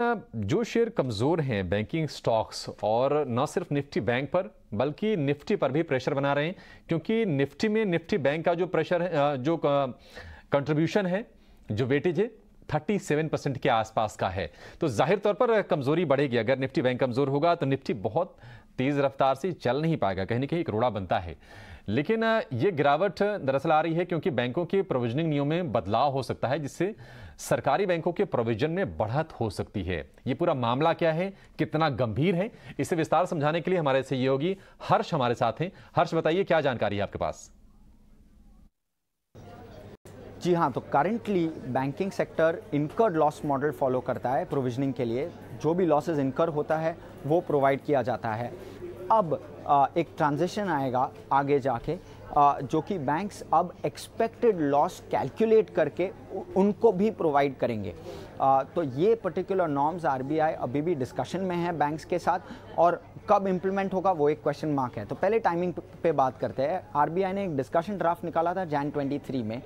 जो शेयर कमज़ोर हैं बैंकिंग स्टॉक्स और न सिर्फ निफ्टी बैंक पर बल्कि निफ्टी पर भी प्रेशर बना रहे हैं क्योंकि निफ्टी में निफ्टी बैंक का जो प्रेशर है जो कंट्रीब्यूशन है जो वेटेज है 37 परसेंट के आसपास का है तो जाहिर तौर पर कमज़ोरी बढ़ेगी अगर निफ्टी बैंक कमज़ोर होगा तो निफ्टी बहुत तेज़ रफ्तार से चल नहीं पाएगा कहीं ना कहीं एक रोड़ा बनता है लेकिन ये गिरावट दरअसल आ रही है क्योंकि बैंकों के प्रोविजनिंग नियम में बदलाव हो सकता है जिससे सरकारी बैंकों के प्रोविजन में बढ़त हो सकती है ये पूरा मामला क्या है कितना गंभीर है इसे विस्तार समझाने के लिए हमारे सहयोगी हर्ष हमारे साथ हैं हर्ष बताइए क्या जानकारी है आपके पास जी हाँ तो currently banking sector incurred loss model follow करता है प्रोविजनिंग के लिए जो भी लॉसेज इनकर होता है वो प्रोवाइड किया जाता है अब एक ट्रांजेक्शन आएगा आगे जाके जो कि बैंक्स अब एक्सपेक्टेड लॉस कैलकुलेट करके उनको भी प्रोवाइड करेंगे तो ये पर्टिकुलर नॉर्म्स आरबीआई अभी भी डिस्कशन में है बैंक्स के साथ और कब इम्प्लीमेंट होगा वो एक क्वेश्चन मार्क है तो पहले टाइमिंग पे बात करते हैं आरबीआई ने एक डिस्कशन ड्राफ्ट निकाला था जैन 23 में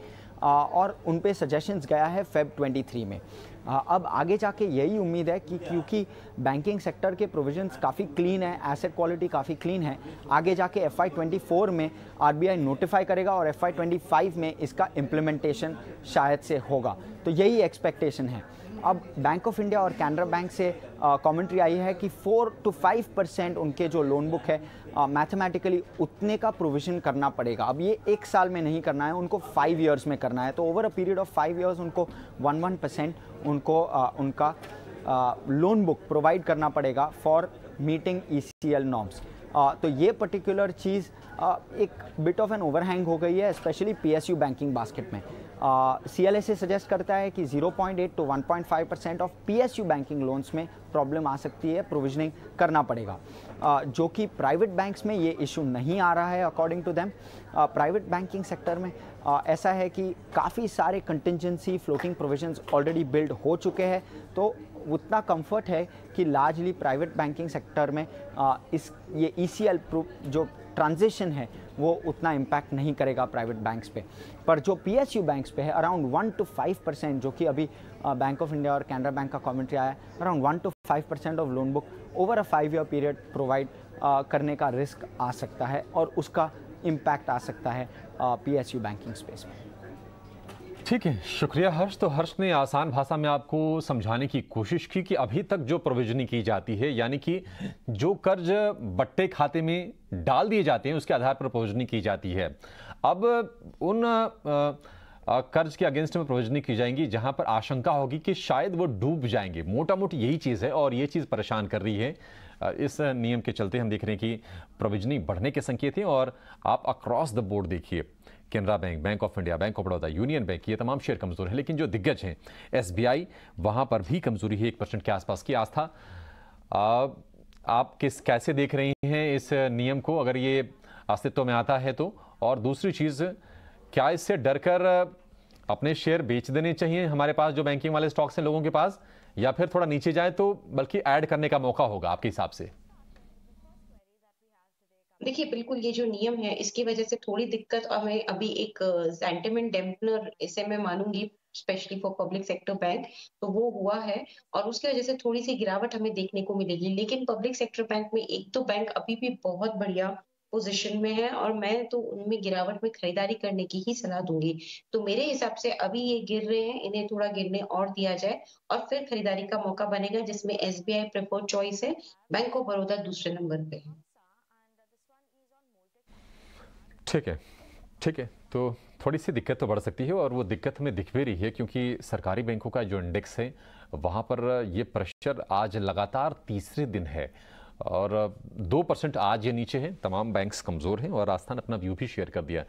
और उन पर सजेशंस गया है फेब 23 में हाँ, अब आगे जाके यही उम्मीद है कि क्योंकि बैंकिंग सेक्टर के प्रोविजंस काफ़ी क्लीन है एसेट क्वालिटी काफ़ी क्लीन है आगे जाके एफ आई ट्वेंटी फोर में आर बी आई नोटिफाई करेगा और एफ आई ट्वेंटी फाइव में इसका इम्प्लीमेंटेशन शायद से होगा तो यही एक्सपेक्टेशन है अब बैंक ऑफ इंडिया और कैनरा बैंक से कमेंट्री आई है कि फोर टू फाइव परसेंट उनके जो लोन बुक है मैथमेटिकली उतने का प्रोविजन करना पड़ेगा अब ये एक साल में नहीं करना है उनको फाइव ईयर्स में करना है तो over a period of five years उनको वन वन परसेंट उनको uh, उनका लोन बुक प्रोवाइड करना पड़ेगा for meeting E C L norms तो ये पर्टिकुलर चीज़ एक बिट ऑफ एन ओवरहैंग हो गई है स्पेशली यू बैंकिंग बास्केट में सी एल सजेस्ट करता है कि 0.8 to 1.5 percent of P banking loans में प्रॉब्लम आ सकती है प्रोविजनिंग करना पड़ेगा जो कि प्राइवेट बैंक्स में ये इशू नहीं आ रहा है according to them private banking sector में आ, ऐसा है कि काफ़ी सारे contingency floating provisions already build हो चुके हैं तो उतना कंफर्ट है कि लार्जली प्राइवेट बैंकिंग सेक्टर में आ, इस ये ई e सी जो ट्रांजेक्शन है वो उतना इम्पैक्ट नहीं करेगा प्राइवेट बैंक्स पे पर जो पी एस यू बैंक्स पे है around one two five percent जो कि अभी बैंक ऑफ इंडिया और कैनरा बैंक का कॉमेंट्री आया है around one two five percent of loan book over a five year period provide करने का रिस्क आ सकता है और उसका इम्पैक्ट आ सकता है पी यू बैंकिंग स्पेस में ठीक है शुक्रिया हर्ष तो हर्ष ने आसान भाषा में आपको समझाने की कोशिश की कि अभी तक जो प्रोविजनिंग की जाती है यानी कि जो कर्ज बट्टे खाते में डाल दिए जाते हैं उसके आधार पर प्रोविजनिंग की जाती है अब उन आ, uh, कर्ज के अगेंस्ट में प्रोविजनिंग की जाएंगी जहां पर आशंका होगी कि शायद वो डूब जाएंगे मोटा मोटी यही चीज़ है और ये चीज़ परेशान कर रही है इस नियम के चलते हम देख रहे हैं कि प्रोविजनिंग बढ़ने के संकेत हैं और आप अक्रॉस द बोर्ड देखिए Canara Bank Bank of India Bank of Baroda Union Bank ये तमाम शेयर कमज़ोर हैं लेकिन जो दिग्गज हैं एस बी आई वहाँ पर भी कमज़ोरी है एक परसेंट के आसपास की आस्था आप किस कैसे देख रही हैं इस नियम को अगर ये अस्तित्व में आता है तो और दूसरी चीज़ क्या इससे डरकर अपने शेयर बेच देने चाहिए हमारे पास जो बैंकिंग वाले स्टॉक्स हैं लोगों के पास या फिर थोड़ा नीचे जाए तो बल्कि ऐड करने का मौका होगा आपके हिसाब से देखिए बिल्कुल ये जो नियम है इसकी वजह से थोड़ी दिक्कत और मैं अभी एक सेंटिमेंट डेम्पनर इसे मैं मानूंगी specially for public sector bank तो वो हुआ है और उसकी वजह से थोड़ी सी गिरावट हमें देखने को मिलेगी लेकिन पब्लिक सेक्टर बैंक में एक तो बैंक अभी भी बहुत बढ़िया पोजीशन में है और मैं तो उनमें गिरावट में खरीदारी करने की ही सलाह दूंगी तो मेरे हिसाब से अभी ये गिर रहे हैं इन्हें थोड़ा गिरने और दिया जाए और फिर खरीदारी का मौका बनेगा जिसमें S B I preferred choice है बैंक ऑफ बड़ौदा दूसरे नंबर पे है ठीक है ठीक है तो थोड़ी सी दिक्कत तो बढ़ सकती है और वो दिक्कत में दिख भी रही है क्योंकि सरकारी बैंकों का जो इंडेक्स है वहाँ पर ये प्रेशर आज लगातार तीसरे दिन है और दो परसेंट आज ये नीचे हैं तमाम बैंक्स कमज़ोर हैं और आस्था ने अपना व्यू भी शेयर कर दिया